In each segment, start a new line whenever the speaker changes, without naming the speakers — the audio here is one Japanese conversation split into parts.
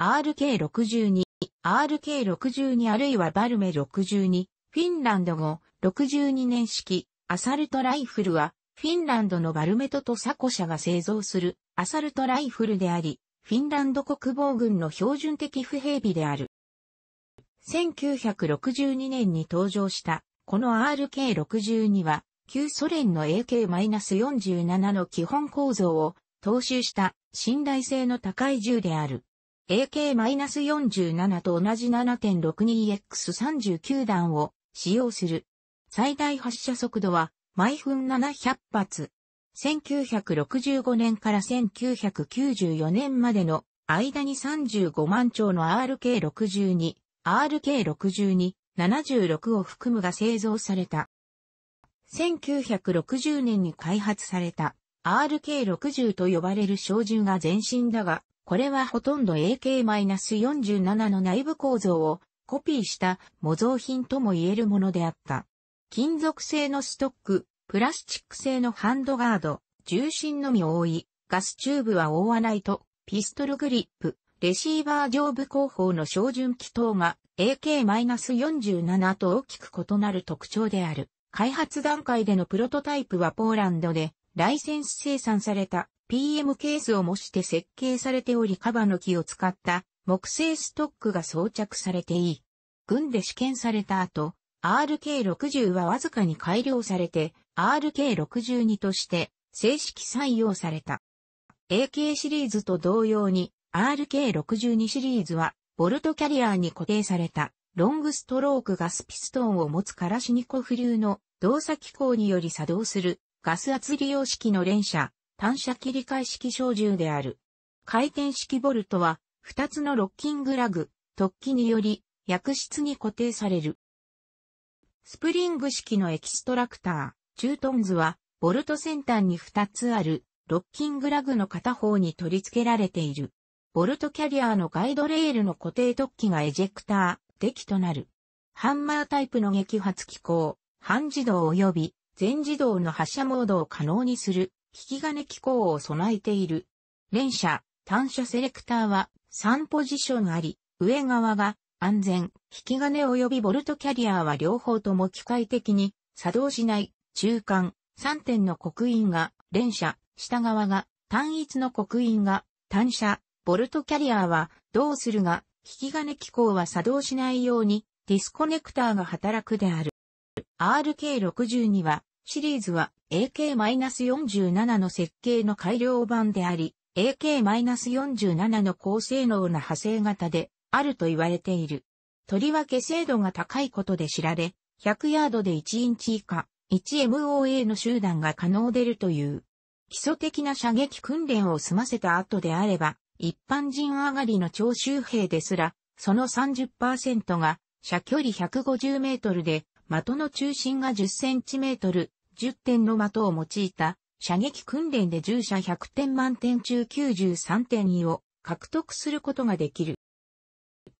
RK62、RK62 あるいはバルメ62、フィンランド語、62年式、アサルトライフルは、フィンランドのバルメトとサコ社が製造するアサルトライフルであり、フィンランド国防軍の標準的不兵備である。1962年に登場したこの RK62 は旧ソ連の AK-47 の基本構造を踏襲した信頼性の高い銃である。AK-47 と同じ 7.62X39 弾を使用する。最大発射速度は毎分700発。1965年から1994年までの間に35万丁の RK62、RK62、76を含むが製造された。1960年に開発された RK60 と呼ばれる小銃が前身だが、これはほとんど AK-47 の内部構造をコピーした模造品とも言えるものであった。金属製のストック、プラスチック製のハンドガード、重心のみ覆い、ガスチューブは覆わないと、ピストルグリップ、レシーバー上部後方の照準器等が AK-47 と大きく異なる特徴である。開発段階でのプロトタイプはポーランドでライセンス生産された PM ケースを模して設計されておりカバの木を使った木製ストックが装着されていい。軍で試験された後、RK60 はわずかに改良されて RK62 として正式採用された。AK シリーズと同様に RK62 シリーズはボルトキャリアに固定されたロングストロークガスピストンを持つカラシニコフ流の動作機構により作動するガス圧利用式の連射単射切り替え式小銃である。回転式ボルトは、2つのロッキングラグ、突起により、薬室に固定される。スプリング式のエキストラクター、ートンズは、ボルト先端に2つある、ロッキングラグの片方に取り付けられている。ボルトキャリアのガイドレールの固定突起がエジェクター、デキとなる。ハンマータイプの撃破機構、半自動及び全自動の発射モードを可能にする引き金機構を備えている。連射、単射セレクターは3ポジションあり、上側が安全、引き金及びボルトキャリアは両方とも機械的に作動しない、中間、3点の刻印が連射、下側が単一の刻印が単射、ボルトキャリアはどうするが、引き金機構は作動しないようにディスコネクターが働くである。RK62 は、シリーズは AK-47 の設計の改良版であり、AK-47 の高性能な派生型であると言われている。とりわけ精度が高いことで知られ、100ヤードで1インチ以下、1MOA の集団が可能でるという。基礎的な射撃訓練を済ませた後であれば、一般人上がりの徴集兵ですら、その30%が射距離150メートルで、的の中心が10センチメートル、10点の的を用いた射撃訓練で従者100点満点中93点を獲得することができる。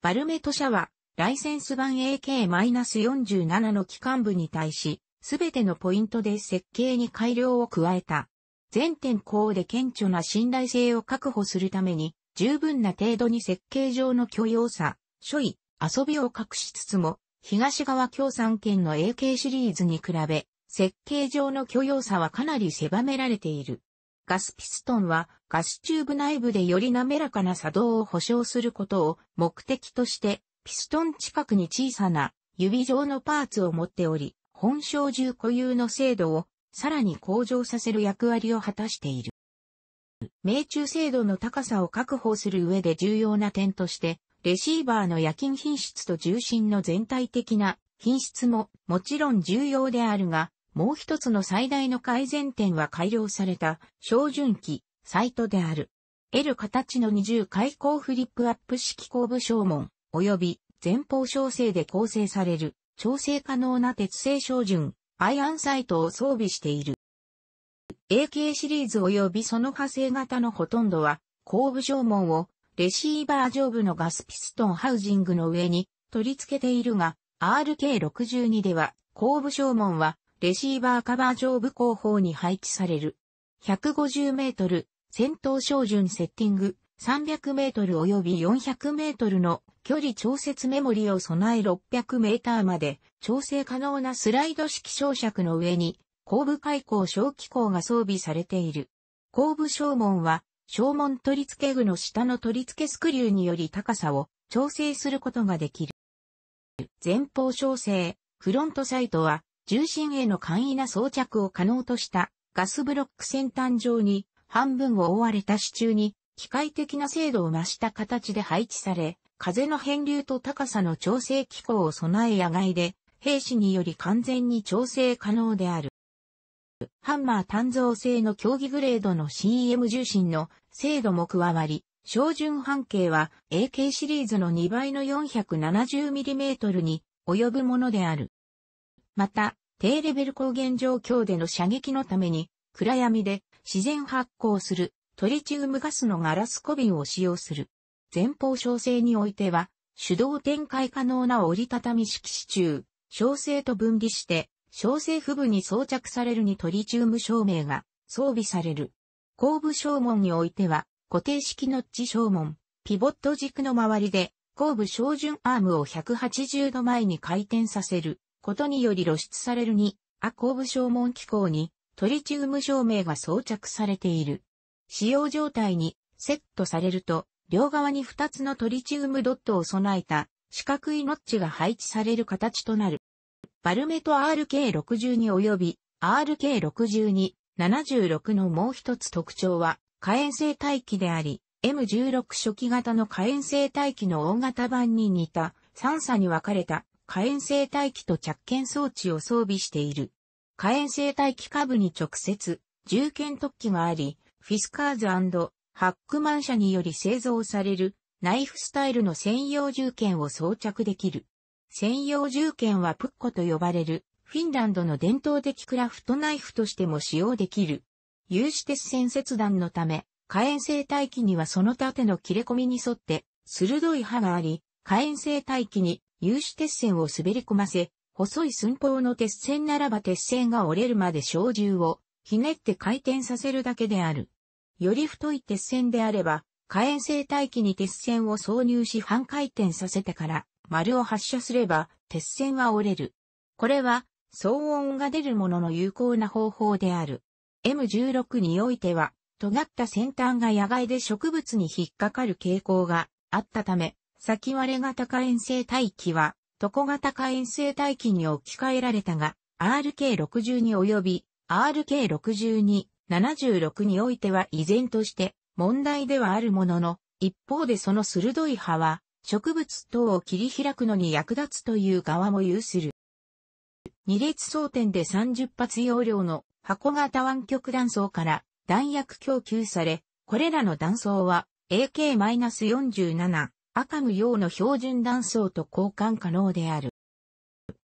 バルメト社はライセンス版 AK-47 の機関部に対し、すべてのポイントで設計に改良を加えた。全店候で顕著な信頼性を確保するために、十分な程度に設計上の許容さ、所位、遊びを隠しつつも、東側共産圏の AK シリーズに比べ、設計上の許容差はかなり狭められている。ガスピストンはガスチューブ内部でより滑らかな作動を保証することを目的として、ピストン近くに小さな指状のパーツを持っており、本小銃固有の精度をさらに向上させる役割を果たしている。命中精度の高さを確保する上で重要な点として、レシーバーの夜勤品質と重心の全体的な品質ももちろん重要であるが、もう一つの最大の改善点は改良された、照準器、サイトである。L 形の二重開口フリップアップ式後部正門、及び前方調整で構成される、調整可能な鉄製照準、アイアンサイトを装備している。AK シリーズ及びその派生型のほとんどは、後部正門をレシーバー上部のガスピストンハウジングの上に取り付けているが、RK62 では後部正門はレシーバーカバー上部後方に配置される。150メートル、戦闘照準セッティング、300メートル及び400メートルの距離調節メモリを備え600メーターまで調整可能なスライド式射区の上に後部開口小機構が装備されている。後部小門は小門取付具の下の取付スクリューにより高さを調整することができる。前方調整、フロントサイトは重心への簡易な装着を可能としたガスブロック先端上に半分を覆われた支柱に機械的な精度を増した形で配置され、風の変流と高さの調整機構を備え野外で兵士により完全に調整可能である。ハンマー単造製の競技グレードの CEM 重心の精度も加わり、照準半径は AK シリーズの2倍の 470mm に及ぶものである。また、低レベル光源状況での射撃のために、暗闇で自然発光するトリチウムガスのガラス小瓶を使用する。前方小生においては、手動展開可能な折りたたみ式支柱、小生と分離して、小生腹部に装着されるにトリチウム照明が装備される。後部照門においては、固定式ノッチ照門、ピボット軸の周りで、後部照準アームを180度前に回転させることにより露出されるに、アコーブ証門機構にトリチウム照明が装着されている。使用状態にセットされると、両側に2つのトリチウムドットを備えた四角いノッチが配置される形となる。バルメト RK62 及び RK62、76のもう一つ特徴は火炎性帯器であり、M16 初期型の火炎性帯器の大型版に似た3差に分かれた火炎性大機と着剣装置を装備している。火炎性大機下部に直接、銃剣突起があり、フィスカーズハックマン社により製造されるナイフスタイルの専用銃剣を装着できる。専用銃剣はプッコと呼ばれるフィンランドの伝統的クラフトナイフとしても使用できる。有刺鉄線切断のため、火炎性大機にはその盾の切れ込みに沿って鋭い刃があり、火炎性大機に有刺鉄線を滑り込ませ、細い寸法の鉄線ならば鉄線が折れるまで小銃をひねって回転させるだけである。より太い鉄線であれば、火炎性帯器に鉄線を挿入し半回転させてから丸を発射すれば鉄線は折れる。これは騒音が出るものの有効な方法である。M16 においては、尖った先端が野外で植物に引っかかる傾向があったため、先割れ型可炎性大機は、床型可炎性大機に置き換えられたが、RK62 及び RK62-76 においては依然として問題ではあるものの、一方でその鋭い刃は、植物等を切り開くのに役立つという側も有する。二列装填で30発容量の箱型湾曲弾層から弾薬供給され、これらの弾層は AK-47、赤無用の標準断層と交換可能である。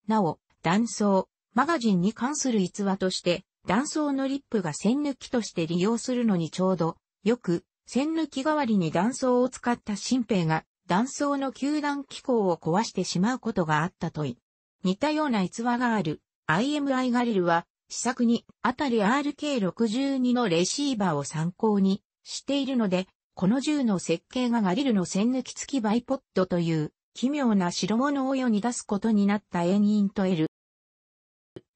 なお、断層、マガジンに関する逸話として、断層のリップが線抜きとして利用するのにちょうど、よく、線抜き代わりに断層を使った新兵が、断層の球団機構を壊してしまうことがあったとい。似たような逸話がある、IMI ガリルは、試作に、あたり RK62 のレシーバーを参考にしているので、この銃の設計がガリルの栓抜き付きバイポッドという奇妙な代物を世に出すことになったエンイントル。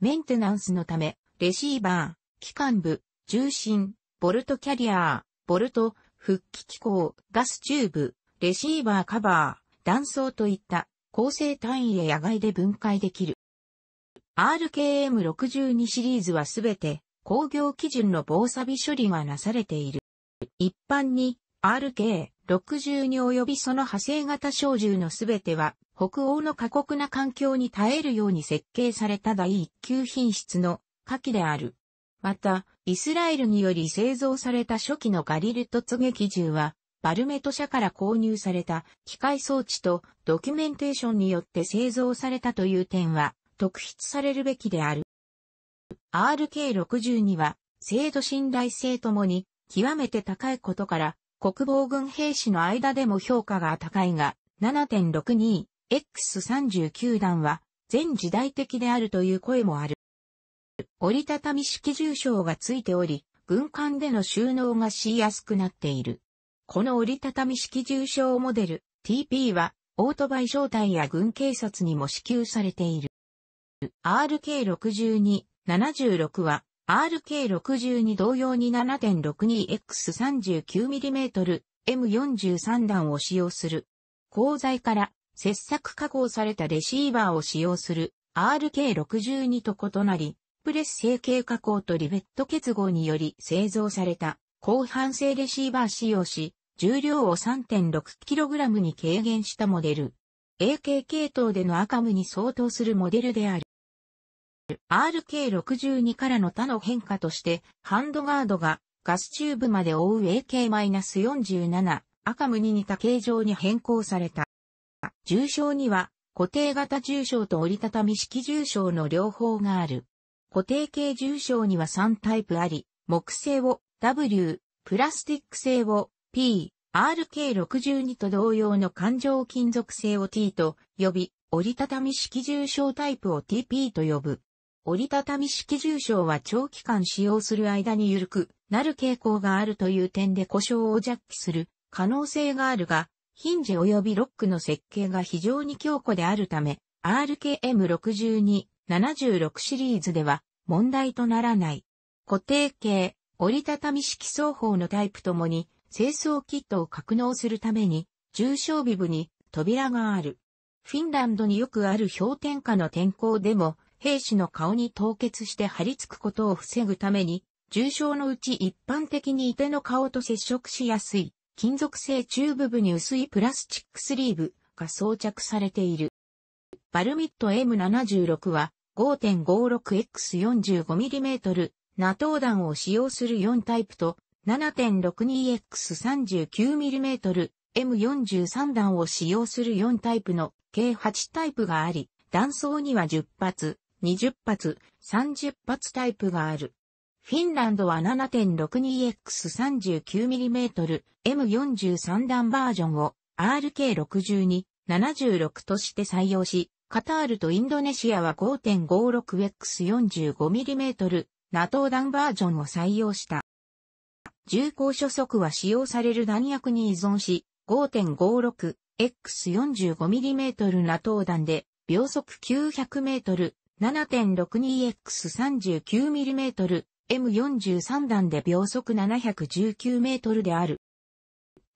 メンテナンスのため、レシーバー、機関部、重心、ボルトキャリアー、ボルト、復帰機構、ガスチューブ、レシーバーカバー、断層といった構成単位で野外で分解できる。RKM62 シリーズはすべて工業基準の防錆処理がなされている。一般に RK62 及びその派生型小銃のすべては、北欧の過酷な環境に耐えるように設計された第一級品質の火器である。また、イスラエルにより製造された初期のガリル突撃銃は、バルメト社から購入された機械装置とドキュメンテーションによって製造されたという点は特筆されるべきである。RK62 は精度信頼性ともに極めて高いことから国防軍兵士の間でも評価が高いが、7.62X39 弾は全時代的であるという声もある。折りたたみ式重傷がついており、軍艦での収納がしやすくなっている。この折りたたみ式重傷モデル TP はオートバイ招待や軍警察にも支給されている。RK62-76 は RK62 同様に 7.62X39mm M43 弾を使用する。鋼材から切削加工されたレシーバーを使用する RK62 と異なり、プレス成形加工とリベット結合により製造された広範性レシーバー使用し、重量を 3.6kg に軽減したモデル。AK 系統でのアカムに相当するモデルである。RK62 からの他の変化として、ハンドガードがガスチューブまで覆う AK-47 赤ムに似た形状に変更された。重症には固定型重症と折りたたみ式重症の両方がある。固定系重症には3タイプあり、木製を W、プラスティック製を P、RK62 と同様の環状金属製を T と呼び、折りたたみ式重症タイプを TP と呼ぶ。折りたたみ式重症は長期間使用する間に緩くなる傾向があるという点で故障を弱気する可能性があるが、ヒンジ及びロックの設計が非常に強固であるため、RKM62、76シリーズでは問題とならない。固定系、折りたたみ式双方のタイプともに、清掃キットを格納するために、重症微部に扉がある。フィンランドによくある氷点下の天候でも、兵士の顔に凍結して張り付くことを防ぐために、重症のうち一般的にいての顔と接触しやすい、金属製チューブ部に薄いプラスチックスリーブが装着されている。バルミット M76 は 5.56X45mm ナトー弾を使用する4タイプと 7.62X39mm M43 弾を使用する4タイプの計8タイプがあり、弾倉には10発、20発、30発タイプがある。フィンランドは 7.62X39mm M43 弾バージョンを RK62、76として採用し、カタールとインドネシアは 5.56X45mm ナトー弾バージョンを採用した。重厚初速は使用される弾薬に依存し、5.56X45mm a t ー弾で秒速 900m 7.62x39mm M43 弾で秒速 719m である。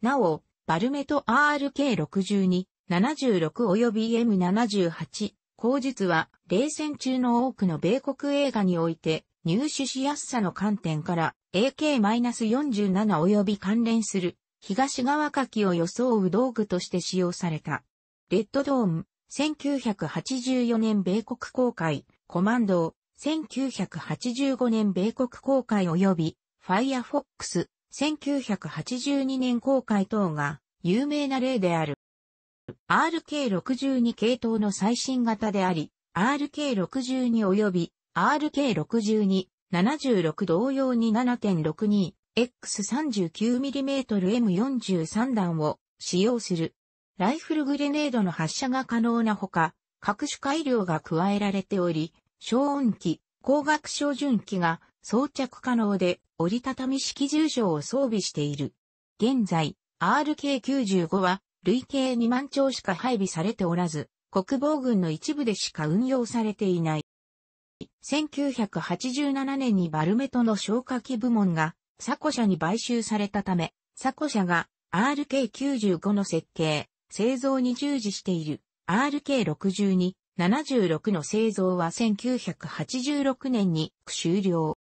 なお、バルメト RK62、76及び M78、後述は、冷戦中の多くの米国映画において、入手しやすさの観点から、AK-47 及び関連する、東側書きを装う道具として使用された。レッドドーン、1984年米国公開、コマンド1985年米国公開及び、Firefox、1982年公開等が有名な例である。RK62 系統の最新型であり、RK62 及び RK62、76同様に 7.62X39mm M43 弾を使用する。ライフルグレネードの発射が可能なほか、各種改良が加えられており、消音機、光学照準機が装着可能で折りたたみ式重症を装備している。現在、RK95 は累計2万丁しか配備されておらず、国防軍の一部でしか運用されていない。1987年にバルメトの消火器部門がサコ社に買収されたため、サコ社が RK95 の設計、製造に従事している RK62、76の製造は1986年に終了。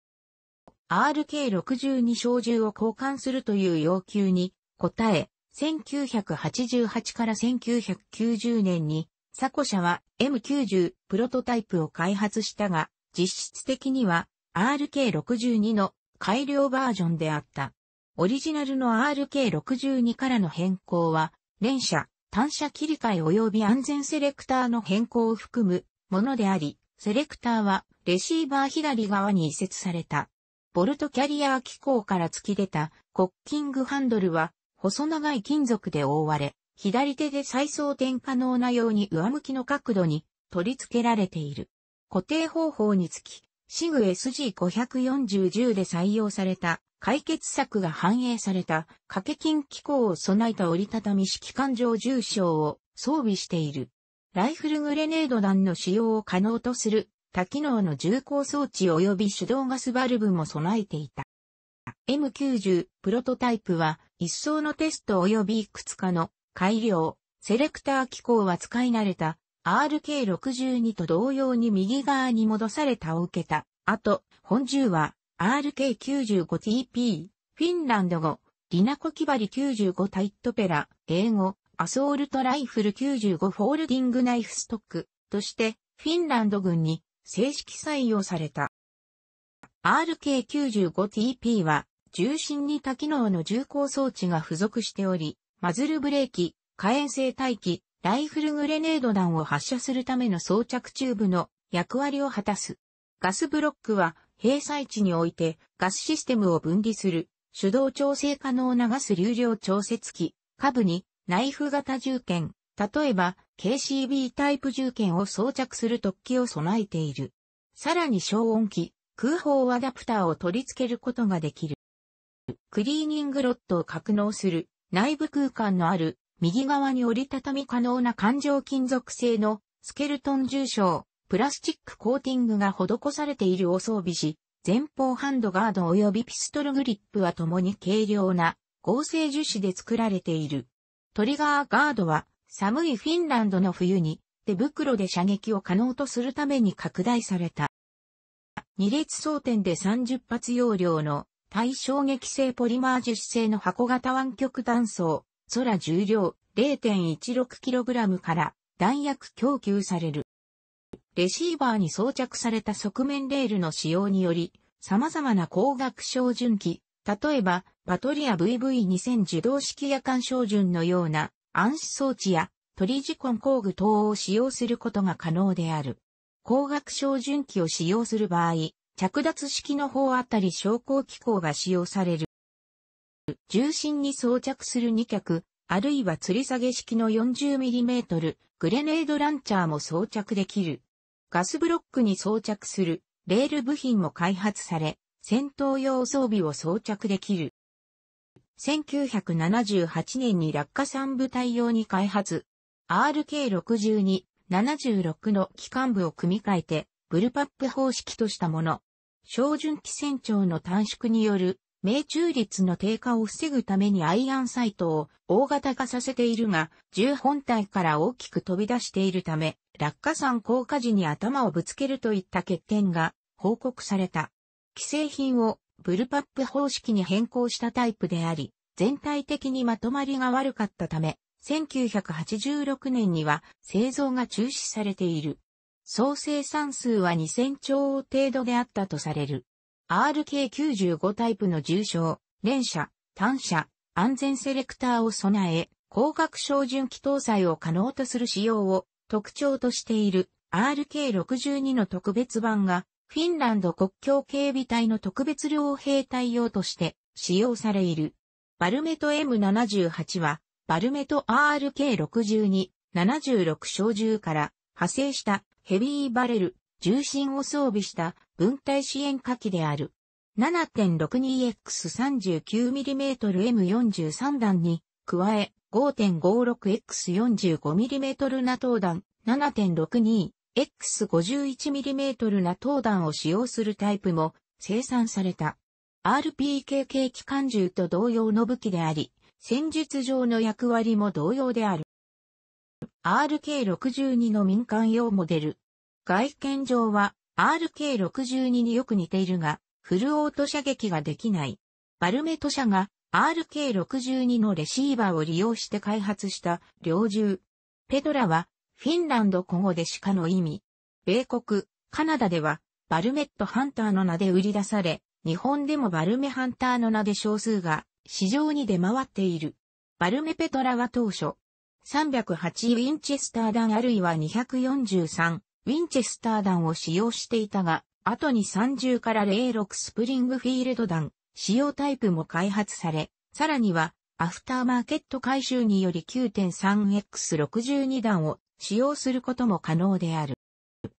RK62 小銃を交換するという要求に応え、1988から1990年に、サコ社は M90 プロトタイプを開発したが、実質的には RK62 の改良バージョンであった。オリジナルの RK62 からの変更は、連射、単車切り替え及び安全セレクターの変更を含むものであり、セレクターはレシーバー左側に移設された。ボルトキャリア機構から突き出たコッキングハンドルは細長い金属で覆われ、左手で再装填可能なように上向きの角度に取り付けられている。固定方法につき、シグ SG54010 で採用された解決策が反映された掛け金機構を備えた折りたたみ式艦上重傷を装備している。ライフルグレネード弾の使用を可能とする多機能の重厚装置及び手動ガスバルブも備えていた。M90 プロトタイプは一層のテスト及びいくつかの改良、セレクター機構は使い慣れた RK62 と同様に右側に戻されたを受けた。あと、本銃は RK95TP、フィンランド語、リナコキバリ95タイットペラ、英語、アソールトライフル95フォールディングナイフストックとしてフィンランド軍に正式採用された。RK95TP は重心に多機能の重工装置が付属しており、マズルブレーキ、火炎性待機、ライフルグレネード弾を発射するための装着チューブの役割を果たす。ガスブロックは閉鎖地においてガスシステムを分離する手動調整可能なガス流量調節器、下部にナイフ型銃剣、例えば KCB タイプ銃剣を装着する突起を備えている。さらに消音器、空砲アダプターを取り付けることができる。クリーニングロットを格納する内部空間のある右側に折りたたみ可能な環状金属製のスケルトン重症、プラスチックコーティングが施されているお装備し、前方ハンドガード及びピストルグリップは共に軽量な合成樹脂で作られている。トリガーガードは寒いフィンランドの冬に手袋で射撃を可能とするために拡大された。二列装填で30発容量の対衝撃性ポリマー樹脂製の箱型湾曲断層、空重量 0.16kg から弾薬供給される。レシーバーに装着された側面レールの使用により、様々な光学照準器、例えば、パトリア VV2000 自動式夜間照準のような暗視装置やトリジコン工具等を使用することが可能である。光学照準器を使用する場合、着脱式の方あたり昇降機構が使用される。重心に装着する2脚、あるいは吊り下げ式の 40mm グレネードランチャーも装着できる。ガスブロックに装着するレール部品も開発され、戦闘用装備を装着できる。1978年に落下3部隊用に開発、RK62、76の機関部を組み替えて、ブルパップ方式としたもの。照準機船長の短縮による命中率の低下を防ぐためにアイアンサイトを大型化させているが、銃本体から大きく飛び出しているため、落下山降下時に頭をぶつけるといった欠点が報告された。既製品をブルパップ方式に変更したタイプであり、全体的にまとまりが悪かったため、1986年には製造が中止されている。総生産数は2000兆程度であったとされる。RK95 タイプの重症、連射、単射、安全セレクターを備え、光学照準器搭載を可能とする仕様を特徴としている RK62 の特別版がフィンランド国境警備隊の特別両兵隊用として使用されいる。バルメト M78 はバルメト RK62、76小銃から派生したヘビーバレル重心を装備した分体支援火器である。7.62X39mm M43 弾に加え 5.56X45mm ナトー弾 7.62X51mm ナトー弾を使用するタイプも生産された。RPKK 機関銃と同様の武器であり、戦術上の役割も同様である。RK62 の民間用モデル、外見上は RK62 によく似ているが、フルオート射撃ができない。バルメト社が RK62 のレシーバーを利用して開発した猟銃。ペドラはフィンランド古語で鹿の意味。米国、カナダではバルメットハンターの名で売り出され、日本でもバルメハンターの名で少数が市場に出回っている。バルメペトラは当初、308ウィンチェスター弾あるいは243ウィンチェスター弾を使用していたが、後に30から06スプリングフィールド弾、使用タイプも開発され、さらには、アフターマーケット回収により 9.3X62 弾を使用することも可能である。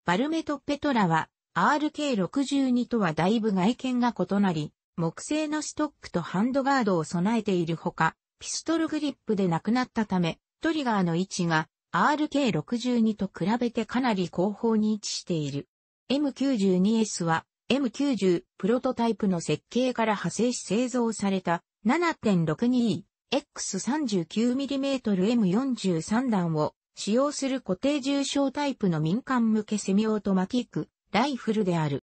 バルメトペトラは RK62 とはだいぶ外見が異なり、木製のストックとハンドガードを備えているほか、ピストルグリップでなくなったため、トリガーの位置が RK62 と比べてかなり後方に位置している。M92S は M90 プロトタイプの設計から派生し製造された 7.62X39mmM43 弾を使用する固定重傷タイプの民間向けセミオートマティックライフルである。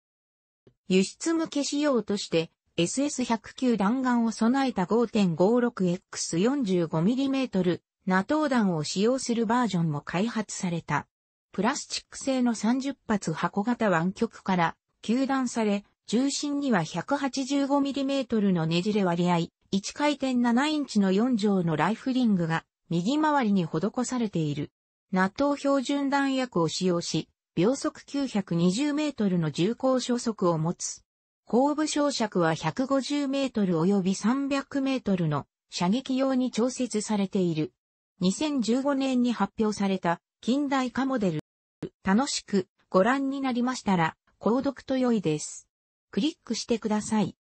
輸出向け仕様として SS109 弾丸を備えた 5.56X45mm ナトウ弾を使用するバージョンも開発された。プラスチック製の30発箱型湾曲から球弾され、重心には 185mm のねじれ割合、1回転7インチの4畳のライフリングが右回りに施されている。ナトウ標準弾薬を使用し、秒速920メートルの重厚小速を持つ。後部小尺は150メートル及び300メートルの射撃用に調節されている。2015年に発表された近代化モデル。楽しくご覧になりましたら、購読と良いです。クリックしてください。